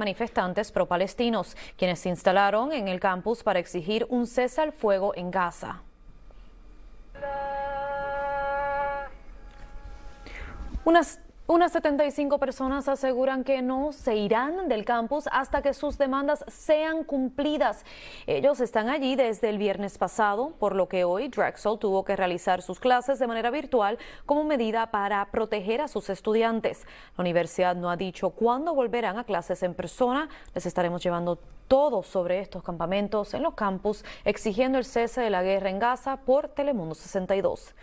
manifestantes pro-palestinos, quienes se instalaron en el campus para exigir un cese al fuego en Gaza. Unas unas 75 personas aseguran que no se irán del campus hasta que sus demandas sean cumplidas. Ellos están allí desde el viernes pasado, por lo que hoy Drexel tuvo que realizar sus clases de manera virtual como medida para proteger a sus estudiantes. La universidad no ha dicho cuándo volverán a clases en persona. Les estaremos llevando todo sobre estos campamentos en los campus, exigiendo el cese de la guerra en Gaza por Telemundo 62.